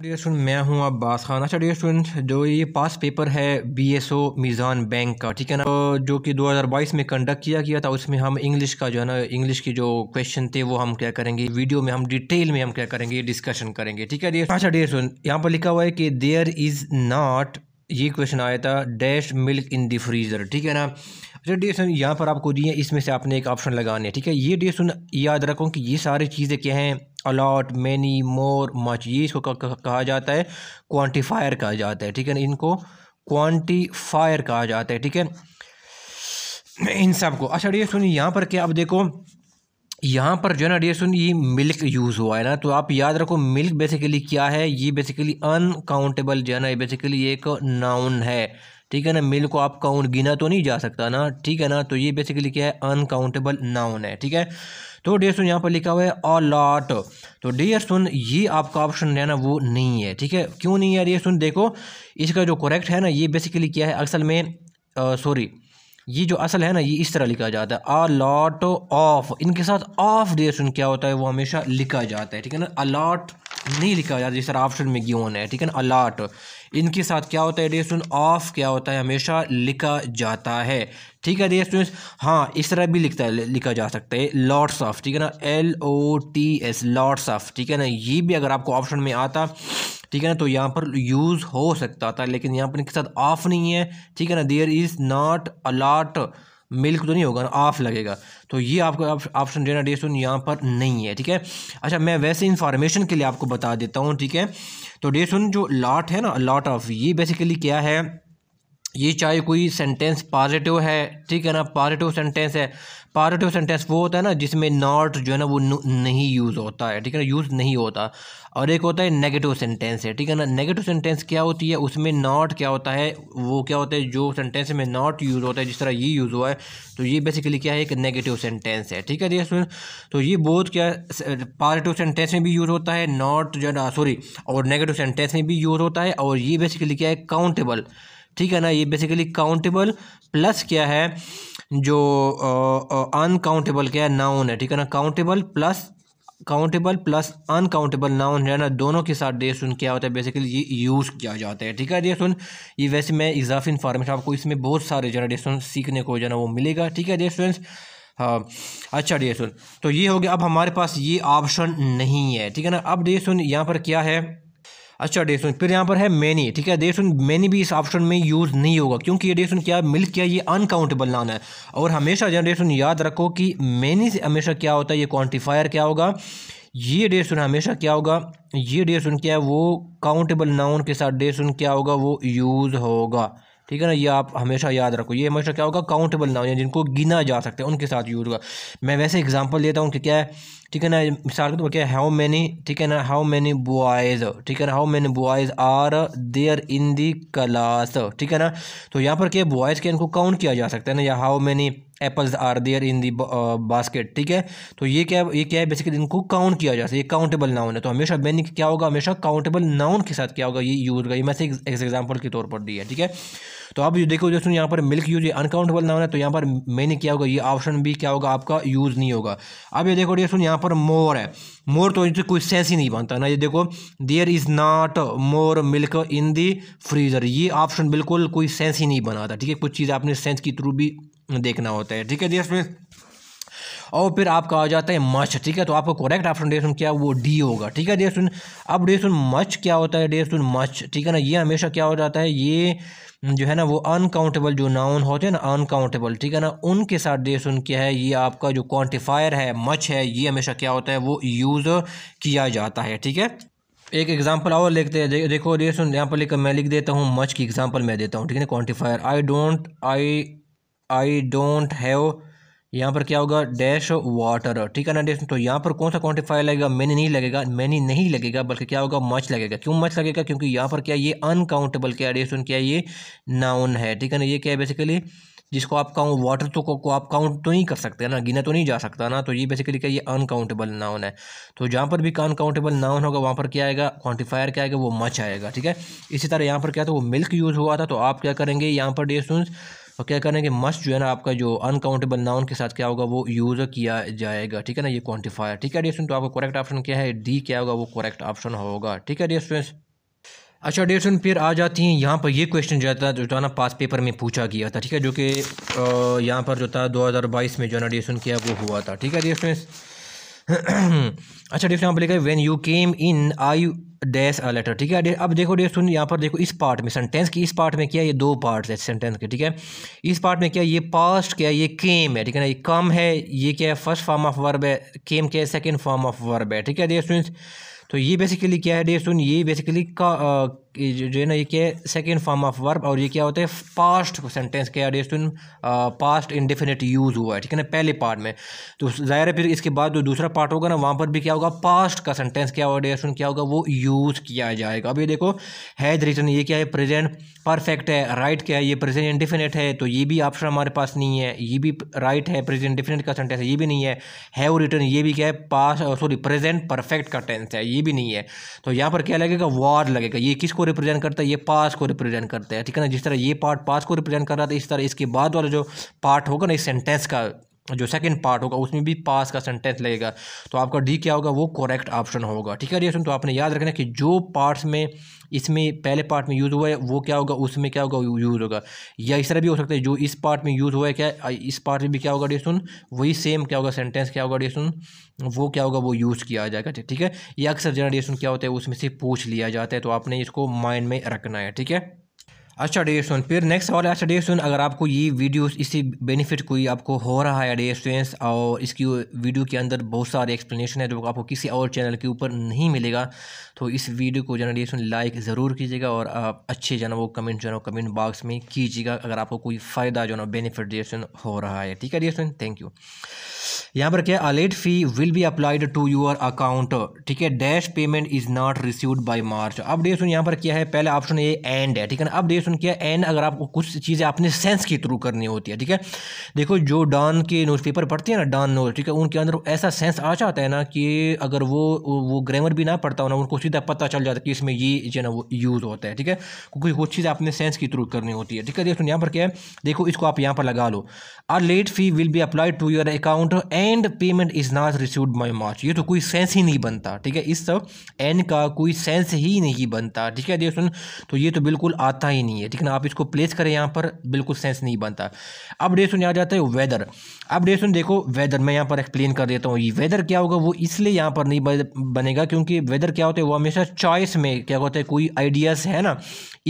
dear student मैं हूं अब्बास खान अच्छा डियर स्टूडेंट जो ये पास पेपर है B S O Meezan bank का ठीक है ना जो कि 2022 में कंडक्ट किया गया था उसमें हम इंग्लिश का जो है ना इंग्लिश की जो क्वेश्चन थे वो हम क्या करेंगे वीडियो में हम डिटेल में हम क्या करेंगे डिस्कशन करेंगे ठीक है अच्छा डियर स्टूडेंट यहाँ पर लिखा हुआ है कि देयर इज़ नॉट ये क्वेश्चन आया था dash milk in the freezer ठीक है ना अच्छा डी सुन यहाँ पर आपको दिए इसमें से आपने एक ऑप्शन लगाने है ठीक है ये डी सुन याद रखो कि ये सारी चीज़ें क्या हैं अलॉट मैनी मोर मच ये इसको कहा जाता है क्वान्टिफायर कहा जाता है ठीक है ना इनको क्वान्टिफायर कहा जाता है ठीक है इन सब को अच्छा डे सुनिए यहाँ पर क्या अब देखो यहाँ पर जो है ना डियर सुनिए ये मिल्क यूज़ हुआ है ना तो आप याद रखो मिल्क बेसिकली क्या है ये बेसिकली अनकाउंटेबल जो है ना ये बेसिकली एक नाउन है ठीक है ना मिल्क को आप काउंट गिना तो नहीं जा सकता ना ठीक है ना तो ये बेसिकली क्या है अनकाउंटेबल नाउन है ठीक है तो डियर सुन यहाँ पर लिखा हुआ है अ लॉट तो डियर सुन ये आपका ऑप्शन है ना वो नहीं है ठीक है क्यों नहीं है डियर सुन देखो इसका जो करेक्ट है ना ये बेसिकली क्या है असल में सॉरी ये जो असल है ना ये इस तरह लिखा जाता है अ लॉट ऑफ इनके साथ ऑफ डियर सुन क्या होता है वो हमेशा लिखा जाता है ठीक है ना अलॉट नहीं लिखा जाता जिस तरह ऑप्शन में ग्यून है ठीक है ना अलाट इनके साथ क्या होता है डे स्टूडेंट ऑफ क्या होता है हमेशा लिखा जाता है ठीक है डे स्टूडेंट्स हाँ इस तरह भी लिखता है लिखा जा सकता है लॉट्स ऑफ ठीक है ना L O T S lots of ठीक है ना ये भी अगर आपको ऑप्शन में आता ठीक है ना तो यहाँ पर यूज़ हो सकता था लेकिन यहाँ पर इनके साथ ऑफ नहीं है ठीक है ना there is not a lot milk तो नहीं होगा ना ऑफ लगेगा तो ये आपको ऑप्शन डेना डेस्टून तो यहाँ पर नहीं है ठीक है अच्छा मैं वैसे इंफॉर्मेशन के लिए आपको बता देता हूँ ठीक है तो डेस्टून तो जो लॉट है ना लॉट ऑफ ये बेसिकली क्या है ये चाहे कोई सेंटेंस पॉजिटिव है ठीक है ना पॉजिटिव सेंटेंस है पॉजिटिव सेंटेंस वो होता है ना जिसमें नॉट जो है ना वो नहीं यूज़ होता है ठीक है ना यूज़ नहीं होता और एक होता है नेगेटिव सेंटेंस है ठीक है ना नेगेटिव सेंटेंस क्या होती है उसमें नॉट क्या होता है वो क्या होता है जो सेंटेंस में नॉट यूज़ होता है जिस तरह ये यूज़ हुआ है तो ये बेसिकली क्या है एक नेगेटिव सेंटेंस है ठीक है जी तो ये बहुत क्या पॉजिटिव सेंटेंस में भी यूज़ होता है नॉट जो है ना सॉरी और नेगेटिव सेंटेंस में भी यूज़ होता है और ये बेसिकली क्या है काउंटेबल ठीक है ना ये बेसिकली काउंटेबल प्लस क्या है जो अनकाउंटेबल क्या है नाउन है ठीक है ना countable plus countable plus uncountable noun है ना दोनों के साथ डे सुन क्या होता है बेसिकली ये यूज़ किया जाता है ठीक है डे सुन ये वैसे मैं इजाफी इन्फॉर्मेशन आपको इसमें बहुत सारे जो है सीखने को जो है वो मिलेगा ठीक है डे हाँ अच्छा डे सुन तो ये हो गया अब हमारे पास ये ऑप्शन नहीं है ठीक है ना अब डे सुन यहाँ पर क्या है अच्छा डे फिर यहाँ पर है मैनी ठीक है डे सुन मैनी भी इस ऑप्शन में यूज़ नहीं होगा क्योंकि ये डे स्टूडेंट क्या मिल्क क्या ये अनकाउंटेबल नाउन है और हमेशा जहाँ डे याद रखो कि मैनी से हमेशा क्या होता है ये क्वान्टिफायर क्या होगा ये डे हमेशा क्या होगा ये डे सुन क्या है वो काउंटेबल नाउन के साथ डे सुन क्या होगा वो यूज़ होगा ठीक है ना ये आप हमेशा याद रखो ये हमेशा क्या होगा काउंटेबल नाउन या जिनको गिना जा सकता है उनके साथ यूज होगा मैं वैसे एग्जांपल देता हूँ कि क्या है ठीक है ना मिसाल के तौर क्या हाउ मैनी ठीक है ना हाउ मैनी बॉयज़ ठीक है ना how many boys are there in the class ठीक है ना तो यहाँ पर क्या बॉयज़ के इनको काउंट किया जा सकता है ना या how many apples are there in the basket ठीक है तो ये क्या ये क्या है बेसिकली इनको काउंट किया जा सकता है काउंटेबल नाउन है तो हमेशा बेनिक क्या होगा हमेशा काउंटेबल नाउन के साथ क्या होगा ये यूज होगा ये मैं एक एग्जाम्पल के तौर पर दी है ठीक है तो अब देखो दोस्तों यहाँ पर मिल्क यूज अनकाउंटेबल नाउन है तो यहाँ पर मैंने क्या होगा ये ऑप्शन भी क्या होगा आपका यूज़ नहीं होगा अब ये देखो दोस्तों यहाँ पर मोर है मोर तो इनसे कोई सेंस ही नहीं बनता ना ये देखो there is not more milk in the freezer ये ऑप्शन बिल्कुल कोई सेंस ही नहीं बनाता ठीक है कुछ चीज़ आपने सेंस के थ्रू भी देखना होता है ठीक है जी इसमें और फिर आपका आ जाता है मच ठीक है तो आपको करेक्ट ऑप्शन डेयर स्टूडेंट क्या वो डी होगा ठीक है डेयर स्टूडेंट अब डेयर स्टूडेंट मच क्या होता है डेयर स्टूडेंट मच ठीक है ना ये हमेशा क्या हो जाता है ये जो है ना वो अनकाउंटेबल जो नाउन होते हैं ना अनकाउंटेबल ठीक है ना उनके साथ डेस उन क्या है ये आपका जो क्वान्टिफायर है मच है ये हमेशा क्या होता है वो यूज़ किया जाता है ठीक है एक एग्जांपल और लिखते हैं दे, देखो डेस उन यहाँ पर लिख मैं लिख देता हूँ मच की एग्जांपल मैं देता हूँ ठीक है ना quantifier I don't I I don't have यहाँ पर क्या होगा डैश वाटर ठीक है ना डिस्ट तो यहाँ पर कौन सा क्वान्टिफाई लगेगा मैनी नहीं लगेगा मैनी नहीं लगेगा बल्कि क्या होगा मच लगेगा क्यों मच लगेगा क्योंकि यहाँ पर क्या ये अनकाउंटेबल क्या डेस्टन क्या ये नाउन है ठीक है ना ये क्या है बेसिकली जिसको आप काउंट वाटर तो को, को आप काउंट तो नहीं कर सकते ना गिना तो नहीं जा सकता ना तो ये बेसिकली क्या ये अनकाउंटेबल नाउन है तो जहाँ पर भी अनकाउंटेबल नाउन होगा वहाँ पर क्या आएगा क्वान्टिफायर क्या आएगा वो मच आएगा ठीक है इसी तरह यहाँ पर क्या था वो मिल्क यूज़ हुआ था तो आप क्या करेंगे यहाँ पर डेस्टूंस और क्या करेंगे मस्ट जो है ना आपका जो अनकाउंटेबल नाउन के साथ क्या होगा वो यूज़ किया जाएगा ठीक है ना ये क्वान्टिफायर ठीक है डियर तो आपका करेक्ट ऑप्शन क्या है डी क्या होगा वो करेक्ट ऑप्शन होगा ठीक है डियर अच्छा डेट सुन फिर आ जाती हैं यहाँ पर ये क्वेश्चन जो था जो था ना पास पेपर में पूछा गया था ठीक है जो कि यहाँ पर जो था 2022 में जो ना डेट किया वो हुआ था ठीक है डेट अच्छा डेट यहाँ पर लिखा है when you came in I dash a letter ठीक है अब देखो डे सुन यहाँ पर देखो इस पार्ट में सेंटेंस की इस पार्ट में क्या ये दो पार्ट है सेंटेंस के ठीक है इस पार्ट में क्या ये पास्ट क्या ये केम है ठीक है ना ये कम है ये क्या है फर्स्ट फॉर्म ऑफ वर्ब है केम क्या है सेकेंड फॉर्म ऑफ वर्ब है ठीक है डे सुन तो ये बेसिकली क्या है डे सुन ये बेसिकली का जो है ना ये क्या है सेकेंड फॉर्म ऑफ वर्ब और ये क्या होता है पास्ट सेंटेंस के डेस्टून पास्ट इंडिफिनिट यूज़ हुआ है ठीक है ना पहले पार्ट में तो ज़ाहिर है फिर इसके बाद जो दूसरा पार्ट होगा ना वहाँ पर भी क्या होगा पास्ट का सेंटेंस क्या होगा डेस्टून क्या होगा वो यूज़ किया जाएगा अब ये देखो हैज रिटर्न ये क्या है प्रेजेंट परफेक्ट है राइट right क्या है ये प्रेजेंट इंडिफिनिट है तो ये भी ऑप्शन हमारे पास नहीं है ये भी राइट right है प्रेजेंट इंडिफिनिट का सेंटेंस है ये भी नहीं है हैव रिटर्न ये भी क्या है पास सॉरी प्रेजेंट परफेक्ट का टेंस है ये भी नहीं है तो यहाँ पर क्या लगेगा वार्ड लगेगा ये किसको को रिप्रेजेंट करता है ये पास को रिप्रेजेंट करता है ठीक है ना जिस तरह ये पार्ट पास को रिप्रेजेंट कर रहा था इस तरह इसके बाद वाला जो पार्ट होगा ना इस सेंटेंस का जो सेकंड पार्ट होगा उसमें भी पास का सेंटेंस लगेगा तो आपका डी क्या होगा वो करेक्ट ऑप्शन होगा ठीक है डियर तो आपने याद रखना कि जो पार्ट्स में इसमें पहले पार्ट में यूज़ हुआ है वो क्या होगा उसमें क्या होगा यूज़ होगा या इस तरह भी हो सकता है जो इस पार्ट में यूज़ हुआ है क्या इस पार्ट में भी क्या होगा सुन वही सेम क्या होगा सेंटेंस क्या होगा सुन वो क्या होगा वो यूज़ किया जाएगा ठीक है या अक्सर जनरेशन क्या होता है उसमें से पूछ लिया जाता है तो आपने इसको माइंड में रखना है ठीक है अच्छा डे स्टूडेंट फिर नेक्स्ट सवाल है अच्छा डे स्टूडेंट अगर आपको ये वीडियो इसी बेनिफिट कोई आपको हो रहा है डे स्टूडेंट्स और इसकी वीडियो के अंदर बहुत सारे एक्सप्लेनेशन है जो आपको किसी और चैनल के ऊपर नहीं मिलेगा तो इस वीडियो को जो है डे स्टूडेंट लाइक ज़रूर कीजिएगा और आप अच्छे जो है वो कमेंट जो है कमेंट बॉक्स में कीजिएगा अगर आपको कोई फ़ायदा जो है बेनिफिट डे स्टूडेंट हो रहा है ठीक है डे स्टूडेंट थैंक यू यहाँ पर क्या a late fee will be applied to your account ठीक है dash payment is not received by March अब डे स्टूडेंट यहाँ पर क्या है पहला ऑप्शन ये एंड है ठीक है ना अब डे सुन किया एन अगर आपको कुछ चीज़ें अपने सेंस के थ्रू करनी होती है ठीक है देखो जो डॉन के न्यूज़पेपर पढ़ते हैं ना डॉन नोज ठीक है उनके अंदर ऐसा सेंस आ जाता है ना कि अगर वो वो ग्रामर भी ना पढ़ता हो ना उनको सीधा पता चल जाता है कि इसमें ये जो ना वो यूज़ होता है ठीक है क्योंकि कुछ चीज़ें अपने सेंस के थ्रू करनी होती है ठीक है देखो यहाँ पर क्या है देखो इसको आप यहाँ पर लगा लो or late fee will be applied to your account and payment is not received by March ये तो कोई सेंस ही नहीं बनता ठीक है इस सब एन का कोई सेंस ही नहीं बनता ठीक है देखो तो ये तो बिल्कुल आता ही नहीं नहीं है ठीक है ना आप इसको प्लेस करें यहाँ पर बिल्कुल सेंस नहीं बनता अब डेसन आ जाता है वेदर अब डेसन देखो वेदर मैं यहाँ पर एक्सप्लेन कर देता हूँ ये वेदर क्या होगा वो इसलिए यहाँ पर नहीं बनेगा क्योंकि वेदर क्या होता है वो हमेशा चॉइस में क्या होता है कोई आइडियाज़ है ना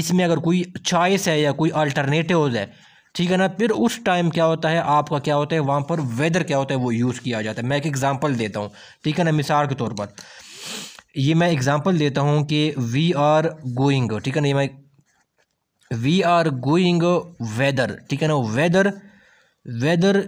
इसमें अगर कोई चॉइस है या कोई अल्टरनेटिव है ठीक है ना फिर उस टाइम क्या होता है आपका क्या होता है वहाँ पर वेदर क्या होता है वो यूज़ किया जाता है मैं एक एग्ज़ाम्पल देता हूँ ठीक है ना मिसाल के तौर पर ये मैं एग्ज़ाम्पल देता हूँ कि वी आर गोइंग ठीक है ना ये मैं वी आर गोइंग वेदर ठीक है ना वेदर वेदर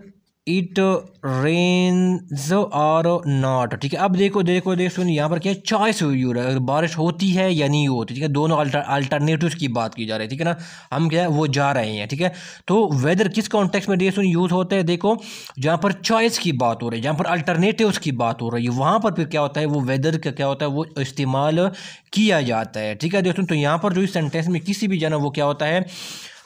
इट रेन्स और नॉट ठीक है अब देखो देखो देख सुन यहाँ पर क्या चॉइस रहा है बारिश होती है या नहीं होती ठीक है दोनों अल्टरनेटिव की बात की जा रही है ठीक है ना हम क्या है वो जा रहे हैं ठीक है तो वेदर किस कॉन्टेक्स्ट में देख सुन यूज़ होता है देखो जहाँ पर चॉइस की बात हो रही है जहाँ पर अल्टरनेटिव की बात हो रही है वहाँ पर फिर क्या होता है वो वेदर का क्या होता है वो इस्तेमाल किया जाता है ठीक है दोस्तों तो यहाँ पर जो इस सेंटेंस में किसी भी जाना वो क्या होता है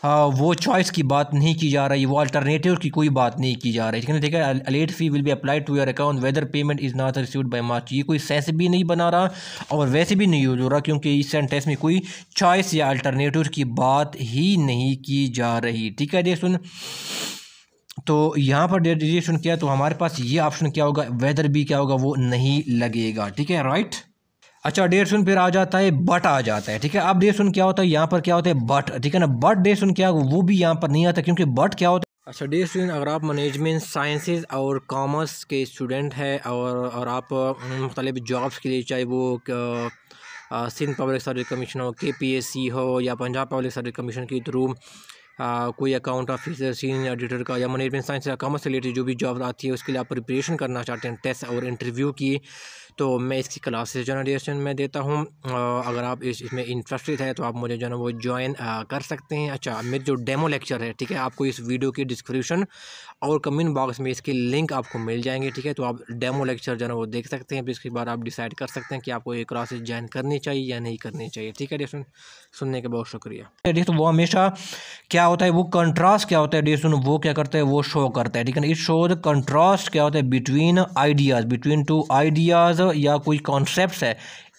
हाँ, वो चॉइस की बात नहीं की जा रही वो अल्टरनेटिव की कोई बात नहीं की जा रही ठीक है ठीक है a late fee will be applied to your account whether payment is not receive by March ये कोई सेंस भी नहीं बना रहा और वैसे भी नहीं यूज हो रहा क्योंकि इस सेंटेंस में कोई चॉइस या अल्टरनेटिव की बात ही नहीं की जा रही ठीक है सुन तो यहाँ पर डेट डिजेशन किया तो हमारे पास ये ऑप्शन क्या होगा वेदर भी क्या होगा वो नहीं लगेगा ठीक है राइट अच्छा डेढ़ सुन फिर आ जाता है बट आ जाता है ठीक है अब डेढ़ सुन क्या होता है यहाँ पर क्या होता है बट ठीक है ना बट डेढ़ सुन क्या वो भी यहाँ पर नहीं आता क्योंकि बट क्या होता है अच्छा डेढ़ स्टूडेंट अगर आप मैनेजमेंट साइंसेज और कॉमर्स के स्टूडेंट हैं और और आप मतलब जॉब्स के लिए चाहे वो सिंध पब्लिक सर्विस कमीशन हो के पी एस सी हो या पंजाब पब्लिक सर्विस कमीशन के थ्रू आ, कोई अकाउंट ऑफिसर सीनियर एडिटर का या मैनेजमेंट साइंस या कॉमर्स से रिलेटेड जो भी जॉब आती है उसके लिए आप प्रिपरेशन करना चाहते हैं टेस्ट और इंटरव्यू की तो मैं इसकी क्लासेस जो है डिस्क्रिप्शन में देता हूँ अगर आप इस इसमें इंटरेस्टेड है तो आप मुझे जो है वो ज्वाइन कर सकते हैं अच्छा मेरे जो डेमो लेक्चर है ठीक है आपको इस वीडियो की डिस्क्रिप्शन और कमेंट बॉक्स में इसके लिंक आपको मिल जाएंगे ठीक है तो आप डेमो लेक्चर जो है वो देख सकते हैं फिर इसके बाद आप डिसाइड कर सकते हैं कि आपको ये क्लासेज ज्वाइन करनी चाहिए या नहीं करनी चाहिए ठीक है डिस्टन सुनने का बहुत शुक्रिया तो वो हमेशा क्या क्या होता है वो कंट्रास्ट क्या होता है डियर स्टूडेंट वो क्या करते हैं वो शो करता है ठीक है ना इट शो द कंट्रास्ट क्या होता है between ideas between two ideas या कोई कॉन्सेप्ट है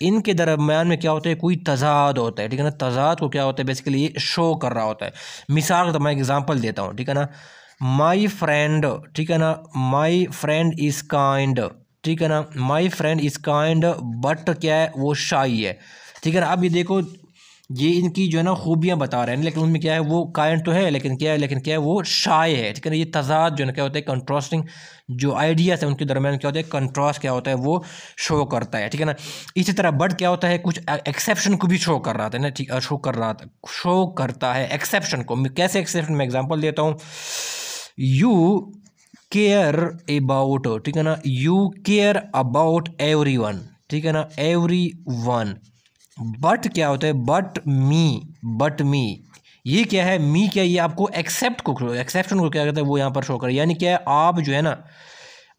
इनके दरमियान में क्या होता है कोई तजाद होता है ठीक है ना तजाद को क्या होता है बेसिकली ये शो कर रहा होता है मिसाल तो मैं एग्जाम्पल देता हूँ ठीक है ना माई फ्रेंड ठीक है ना माई फ्रेंड इज़ काइंड ठीक है ना my friend is kind but क्या है वो शाई है ठीक है ना अब ये देखो ये इनकी जो है ना खूबियाँ बता रहे हैं लेकिन उनमें क्या है वो कायन तो है लेकिन क्या है लेकिन क्या है वो शाये है ठीक है ना ये तजाद जो है क्या होता है कंट्रास्टिंग जो आइडियाज़ है उनके दरमियान क्या होता है कंट्रास्ट क्या होता है वो शो करता है ठीक है ना इसी तरह बर्ड क्या होता है कुछ एक्सेप्शन को भी शो कर रहा था ना ठीक शो कर रहा था शो करता है एक्सेप्शन को कैसे एक्सेप्शन में एग्जाम्पल देता हूँ यू केयर अबाउट ठीक है ना you care about everyone ठीक है ना एवरी वन बट क्या होता है बट मी बट मी ये क्या है मी क्या ये आपको एक्सेप्ट को एक्सेप्शन को क्या करता है वो यहाँ पर शो कर यानी क्या है आप जो है ना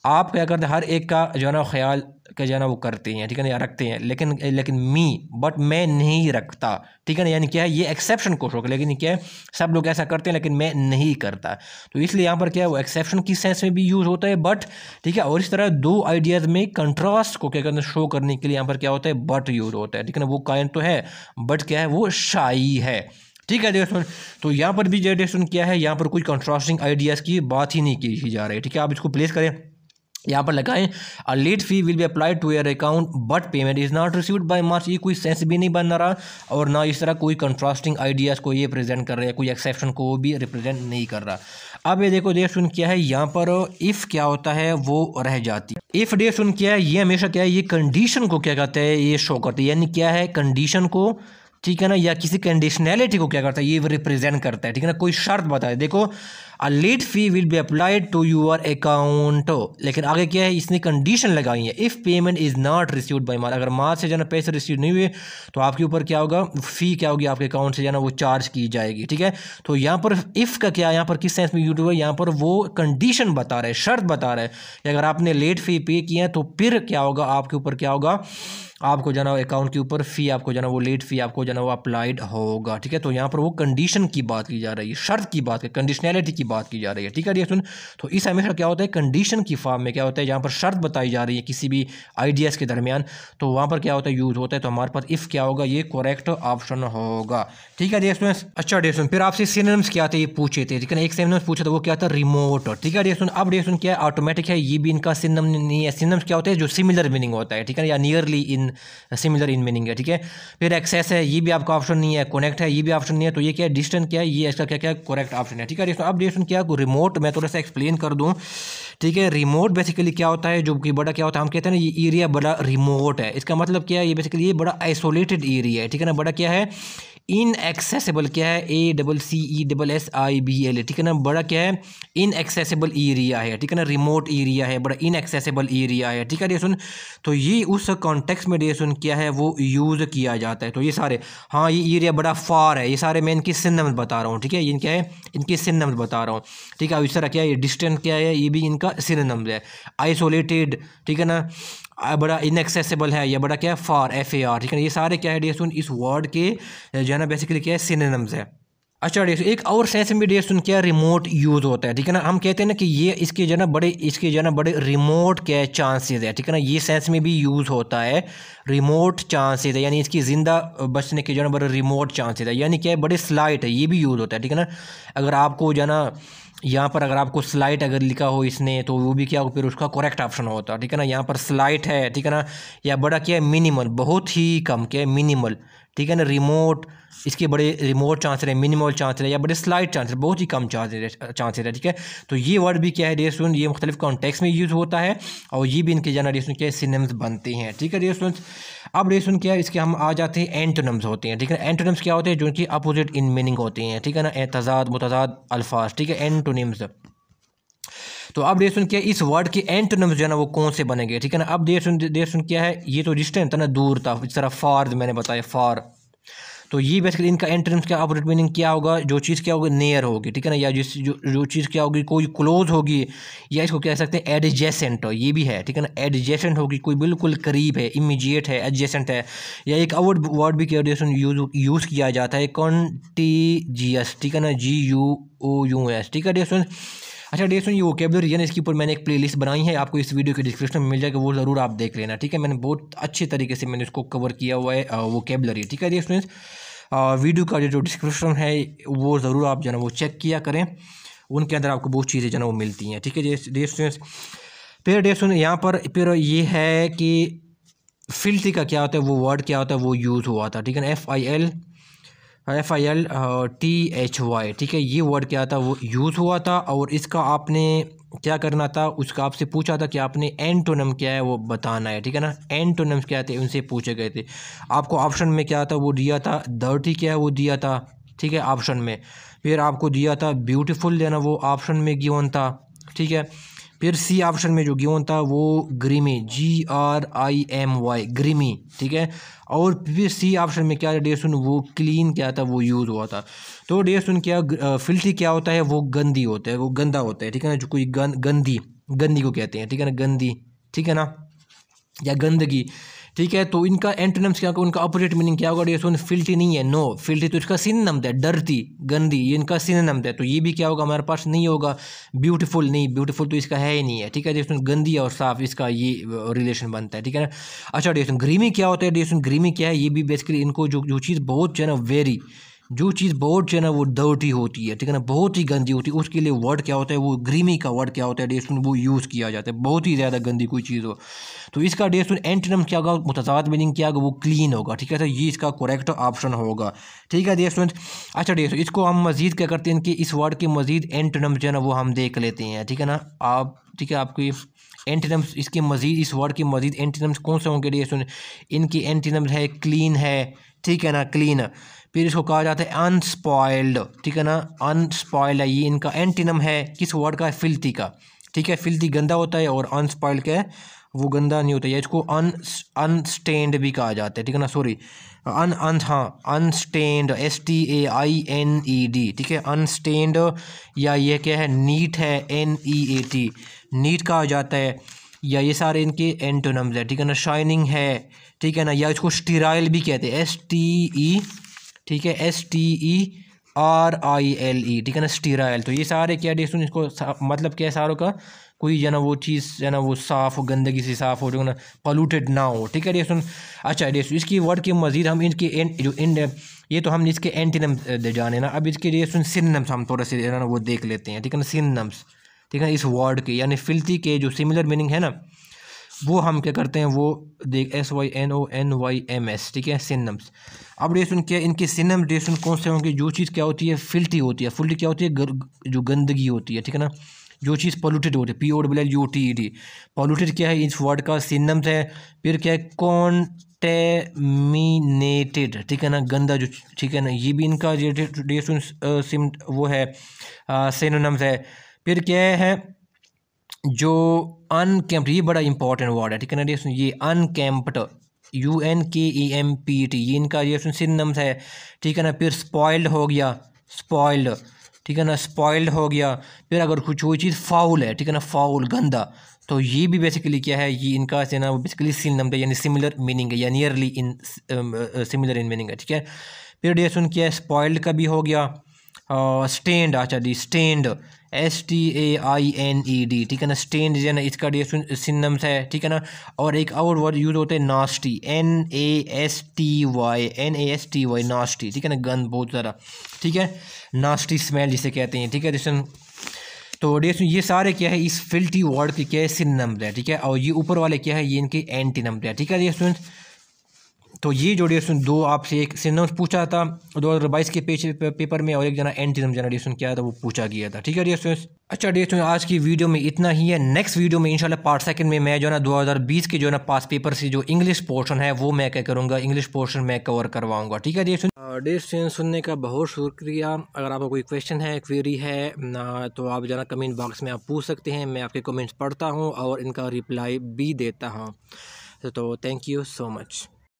आप क्या करते हैं हर एक का जो है ना ख्याल का जो है ना वो करते हैं ठीक है ना रखते हैं लेकिन लेकिन मी बट मैं नहीं रखता ठीक है ना यानी क्या है ये एक्सेप्शन को शौक लेकिन क्या है सब लोग ऐसा करते हैं लेकिन मैं नहीं करता तो इसलिए यहाँ पर क्या है वो एक्सेप्शन की सेंस में भी यूज़ होता है बट ठीक है और इस तरह दो आइडियाज़ में कंट्रास्ट को क्या करना शो करने के लिए यहाँ पर क्या होता है बट यूज़ होता है ठीक है ना वो कायन तो है बट क्या है वो शाही है ठीक है डेस्टोन तो यहाँ पर भी जो डेस्टोन क्या है यहाँ पर कोई कंट्रास्टिंग आइडियाज़ की बात ही नहीं की जा रही है ठीक है आप इसको प्लेस करें यहाँ पर लगाएं a late fee will be apply to your account but payment is not received by March ये कोई सेंस भी नहीं बन रहा और ना इस तरह कोई कंट्रास्टिंग आइडियाज़ को ये प्रेजेंट कर रहा है कोई एक्सेप्शन को भी रिप्रेजेंट नहीं कर रहा अब ये देखो डेट सुन क्या है यहाँ पर इफ़ क्या होता है वो रह जाती है इफ़ डेट सुन क्या है ये हमेशा क्या है ये कंडीशन को क्या कहते हैं ये शो करती है यानी क्या है कंडीशन को ठीक है ना या किसी कंडीशनैलिटी को क्या करता है ये रिप्रेजेंट करता है ठीक है ना कोई शर्त बताए देखो a late fee will be applied to your account लेकिन आगे क्या है इसने कंडीशन लगाई है if payment is not received by माल अगर माल से जाना पैसे रिसीव नहीं हुए तो आपके ऊपर क्या होगा फ़ी क्या होगी आपके अकाउंट से जाना वो चार्ज की जाएगी ठीक है तो यहाँ पर इफ़ का क्या यहाँ पर किस सेंस में यूट्यूब है यहाँ पर वो कंडीशन बता रहे शर्त बता रहे कि अगर आपने लेट फ़ी पे किया है तो फिर क्या होगा आपके ऊपर क्या होगा आपको जाना अकाउंट के ऊपर फ़ी आपको जाना वो लेट फ़ी आपको जाना वो अप्लाइड होगा ठीक है तो यहाँ पर वो कंडीशन की बात की जा रही है शर्त की बात है कंडीशनैलिटी की बात की जा रही है ठीक है डियर तो इस हमेशा क्या होता है कंडीशन की फॉर्म में क्या होता है जहाँ पर शर्त बताई जा रही है किसी भी आइडियाज़ के दरमियान तो वहाँ पर क्या होता है यूज़ होता है तो हमारे पास इफ़ क्या होगा ये करेक्ट ऑप्शन होगा ठीक है डियर अच्छा डियर फिर आपसे सिनेम्स क्या थे ये पूछे थे ठीक है एक सिनेम्स पूछा था वो क्या था रिमोट ठीक है डियर अब डियर क्या है ऑटोमेटिक है ये भी इनका सिनम नहीं है सिनम्स क्या होता है जो सिमिलर मीनिंग होता है ठीक है या nearly in similar in meaning है ठीक है फिर एक्सेस है ये भी आपका ऑप्शन नहीं है कनेक्ट है ये भी ऑप्शन नहीं है तो ये क्या है डिस्टेंस क्या है ये इसका क्या क्या करेक्ट ऑप्शन है ठीक है अब डियर क्वेश्चन क्या रिमोट मैं थोड़ा सा एक्सप्लेन कर दूँ ठीक है रिमोट बेसिकली क्या होता है जो कि बड़ा क्या होता है हम कहते हैं ना ये एरिया बड़ा रिमोट है इसका मतलब क्या है ये बेसिकली ये बड़ा आइसोलेटेड एरिया है ठीक है ना बड़ा क्या है इनएक्सेसिबल क्या है A double C E double S I B L ठीक है ना बड़ा क्या है इनएक्सेसिबल एरिया है ठीक है ना रिमोट एरिया है बड़ा इनएक्सेसिबल एरिया है ठीक है डे सुन तो ये उस कॉन्टेक्स में डे सुन क्या है वो यूज़ किया जाता है तो ये सारे हाँ ये एरिया बड़ा फार है ये सारे मैं इनकी सिन्नम्स बता रहा हूँ ठीक है ये क्या है इनके सिन्नम्स बता रहा हूँ ठीक है इस तरह क्या है ये डिस्टेंस क्या है ये भी इनका नम्स है आइसोलेटेड ठीक है ना बड़ा इनएक्सेसिबल है या बड़ा क्या है फार एफ ए आर ठीक है ये सारे क्या है डेस्टून इस वर्ड के जो है ना बेसिकली क्या है सिनेम्स है अच्छा डेस्टून एक और सेंस में डेस्टून क्या रिमोट यूज़ होता है ठीक है ना हम कहते हैं ना कि ये इसके जो है ना बड़े इसके जो है ना बड़े रिमोट क्या है चांसेस है ठीक है ना ये सेंस में भी यूज़ होता है रिमोट चांसेस है यानी इसकी ज़िंदा बचने के जो है ना बड़े रिमोट चांसेस है यानी क्या है बड़े स्लाइट है ये भी यूज़ होता है ठीक है ना अगर आपको जो है ना यहाँ पर अगर आपको स्लाइट अगर लिखा हो इसने तो वो भी क्या हो फिर उसका करेक्ट ऑप्शन होता है ठीक है ना यहाँ पर स्लाइट है ठीक है ना या बड़ा क्या है मिनिमल बहुत ही कम क्या है मिनिमल ठीक है ना रिमोट इसके बड़े रिमोट चांस रहे मिनिमल चांस रहे या बड़े स्लाइट चांस रहे बहुत ही कम चांस चांस रहे ठीक है तो ये वर्ड भी क्या है डियर स्टूडेंट ये मुख्तलिफ कॉन्टेक्स में यूज़ होता है और ये भी इनके जाना डियर स्टूडेंट क्या है सिनेम्स बनते हैं ठीक है डियर स्टूडेंट अब डियर स्टूडेंट क्या है इसके हम आ जाते हैं एंटोनम्स होते हैं ठीक है एंटोनम्स क्या होते हैं जो कि अपोजिट इन मीनिंग होते हैं ठीक है ना एतजाद मुतजाद अल्फाज ठीक है एंटो एंटोनिम्स तो अब देर सुन क्या इस वर्ड के एंटोनिम्स जो है ना वो कौन से बनेंगे ठीक है ना अब देर सुन देर सुन क्या है ये तो डिस्टेंस था ना दूर था इस तरह फार मैंने बताया फार तो ये बेसिकली इनका एंट्रेंस क्या ऑपरेट मीनिंग क्या होगा जो चीज़ क्या होगी नियर होगी ठीक है ना या जिस जो जो चीज़ क्या होगी कोई क्लोज होगी या इसको कह सकते हैं एडजेसेंट ये भी है ठीक है ना एडजेसेंट होगी कोई बिल्कुल करीब है इमीजिएट है एडजेसेंट है या एक अवर्ड वर्ड भी क्या यूज यूज़ किया जाता है कॉन्टीजियस ठीक है ना G U O U S ठीक है डियर अच्छा डेस्ट ये वोकेबलरी है ना इसके ऊपर मैंने एक प्लेलिस्ट बनाई है आपको इस वीडियो के डिस्क्रिप्शन में मिल जाएगा वो ज़रूर आप देख लेना ठीक है मैंने बहुत अच्छे तरीके से मैंने इसको कवर किया हुआ है वोकेबलरी ठीक है डेट वीडियो का जो डिस्क्रिप्शन है वो ज़रूर आप जो ना वो चेक किया करें उनके अंदर आपको बहुत चीज़ें जो वो मिलती हैं ठीक है डेट स्टूडेंट्स फिर डेस्ट स्टूडेंट यहाँ पर फिर ये है कि फिल्टी का क्या होता है वो वर्ड क्या होता है वो यूज़ हुआ था ठीक है F I L F I L T H Y ठीक है ये वर्ड क्या था वो यूज़ हुआ था और इसका आपने क्या करना था उसका आपसे पूछा था कि आपने एंटोनम क्या है वो बताना है ठीक है ना एंटोनम्स क्या थे उनसे पूछे गए थे आपको ऑप्शन में क्या था वो दिया था डर्टी क्या है वो दिया था ठीक है ऑप्शन में फिर आपको दिया था ब्यूटीफुल देना वो ऑप्शन में गिवन था ठीक है फिर सी ऑप्शन में जो गेहूँ था वो grimy G R I M Y grimy ठीक है और फिर सी ऑप्शन में क्या डेयर सुन वो क्लीन क्या था वो यूज़ हुआ था तो डेयर सुन क्या फिल्टी क्या होता है वो गंदी होता है वो गंदा होता है ठीक है ना जो कोई गंद गंदी गंदी को कहते हैं ठीक है ना गंदी ठीक है ना या गंदगी ठीक है तो इनका एंटोनम्स क्या होगा उनका अपोजिट मीनिंग क्या होगा डेट्स वन फिल्टी नहीं है नो फिल्टी तो इसका सिन नम है डरती गंदी ये इनका सिन सिनम है तो ये भी क्या होगा हमारे पास नहीं होगा ब्यूटीफुल नहीं ब्यूटीफुल तो इसका है ही नहीं है ठीक है डेट्स गंदी और साफ इसका ये रिलेशन बनता है ठीक है ना अच्छा डेट्स ग्रीमी क्या होता है डेट्स ग्रीमी क्या है ये भी बेसिकली इनको जो जो चीज़ बहुत जो है ना वेरी जो चीज़ बहुत जो है ना वो डर्टी होती है ठीक है ना बहुत ही गंदी होती है उसके लिए वर्ड क्या होता है वो ग्रीमी का वर्ड क्या होता है डेस्टून वो यूज़ किया जाता है बहुत ही ज़्यादा गंदी कोई चीज़ हो तो इसका डेस्टून एंटनम क्या होगा मुतजाद मीनिंग क्या होगा वो क्लीन होगा ठीक है सर तो ये इसका करेक्ट ऑप्शन होगा ठीक है डेस्टून अच्छा डेस्ट इसको हम मज़ीद क्या करते हैं कि इस वर्ड के मज़ीद एंटनम जो है ना वो हम देख लेते हैं ठीक है ना आप ठीक है आपकी एंटीनम्स इसके मज़ीद इस वर्ड के मज़ीद एंटीनम्स कौन से होंगे डेस्टून इनकी इनके एंटीनम्स है क्लीन है ठीक है ना क्लीन फिर इसको कहा जाता है अनस्पॉयल्ड ठीक है ना अनस्पॉयल्ड है ये इनका एंटीनम है किस वर्ड का है फिल्ती का ठीक है फिल्ती गंदा होता है और अनस्पॉयल्ड क्या है वो गंदा नहीं होता है इसको अन अनस्टेंड भी कहा जाता है ठीक है ना सॉरी अन अन हाँ unstained S T A I N E D ठीक है अनस्टेंड या ये क्या है नीट है N E A T neat कहा जाता है या ये सारे इनके एंटोनम्स है ठीक है ना शाइनिंग है ठीक है ना या इसको स्टीराइल भी कहते हैं एस टी ई ठीक है S T E R I L E ठीक है ना स्टीराइल तो ये सारे क्या डेसुन इसको मतलब क्या है सारों का कोई है ना वो चीज़ है ना वो साफ़ हो गंदगी से साफ़ हो जो ना पॉलूटेड ना हो ठीक है डेसुन अच्छा डेसुन इसकी वर्ड की मज़ीद हम इनके एंड जो इन ये तो हम इसके एंटीनम्स जाने ना अब इसके डेसुन सिन्नम्स हम थोड़ा से ना वो देख लेते हैं ठीक है ना सिनम्स ठीक है इस वर्ड के यानी फिल्ती के जो सिमिलर मीनिंग है ना वो हम क्या करते हैं वो देख S Y N O N Y M S ठीक है सिनम्स अब रेसन क्या इनके सिनम रेसन कौन से होंगे जो चीज़ क्या होती है फिल्टी होती है फिल्टी क्या होती है जो गंदगी होती है ठीक है ना जो चीज़ पॉलूटेड होती है P O W T E D polluted क्या है इस वर्ड का सिनम्स है फिर क्या है कॉन्टेमिनेटेड ठीक है ना गंदा जो ठीक है ना ये भी इनका जो वो है सिनोनम्स है फिर क्या है जो अनकैम्प्ट ये बड़ा इंपॉर्टेंट वर्ड है ठीक है ना ये अनकैम्प्ट यू एन के ई एम पी टी ये इनका ये सिनम्स है ठीक है ना फिर स्पॉइल्ड हो गया स्पॉइल्ड ठीक है ना स्पॉइल्ड हो गया फिर अगर कुछ वो चीज़ फाउल है ठीक है ना फाउल गंदा तो ये भी बेसिकली क्या है ये इनका से ना बेसिकली सिनम है यानी सिमिलर मीनिंग है या nearly in similar in meaning है ठीक है फिर डेसन क्या है स्पॉइल्ड का भी हो गया स्टेंड uh, अच्छा जी stained S T A I N E D ठीक है ना स्टेन जो है ना इसका सिनम्स है ठीक है ना और एक और वर्ड यूज़ होते हैं nasty N A S T Y N A S T Y nasty ठीक है ना गंद बहुत ज़्यादा ठीक है नास्टी स्मेल जिसे कहते हैं ठीक है जैसे तो डेस्ट ये सारे क्या है इस फिल्टी वर्ड के क्या है सिनम्स है ठीक है और ये ऊपर वाले क्या है ये इनके एंटी नम्स है ठीक है डेट्स तो ये जो ऑप्शन दो आपसे एक सिनम्स पूछा था दो हज़ार बाईस के पेज पेपर में और एक जना एन सिनम जना डिस्टन क्या था वो पूछा गया था ठीक है डियर अच्छा डियर आज की वीडियो में इतना ही है नेक्स्ट वीडियो में इंशाल्लाह पार्ट सेकंड में मैं जो है ना 2020 के जो है ना पास पेपर से जो इंग्लिश पोर्शन है वो मैं क्या करूँगा इंग्लिश पोर्शन मैं कवर करवाऊँगा ठीक है डियर डेस्ट सुनने का बहुत शुक्रिया अगर आपको कोई क्वेश्चन है क्वेरी है ना तो आप जो कमेंट बॉक्स में आप पूछ सकते हैं मैं आपके कमेंट्स पढ़ता हूँ और इनका रिप्लाई भी देता हूँ तो थैंक यू सो मच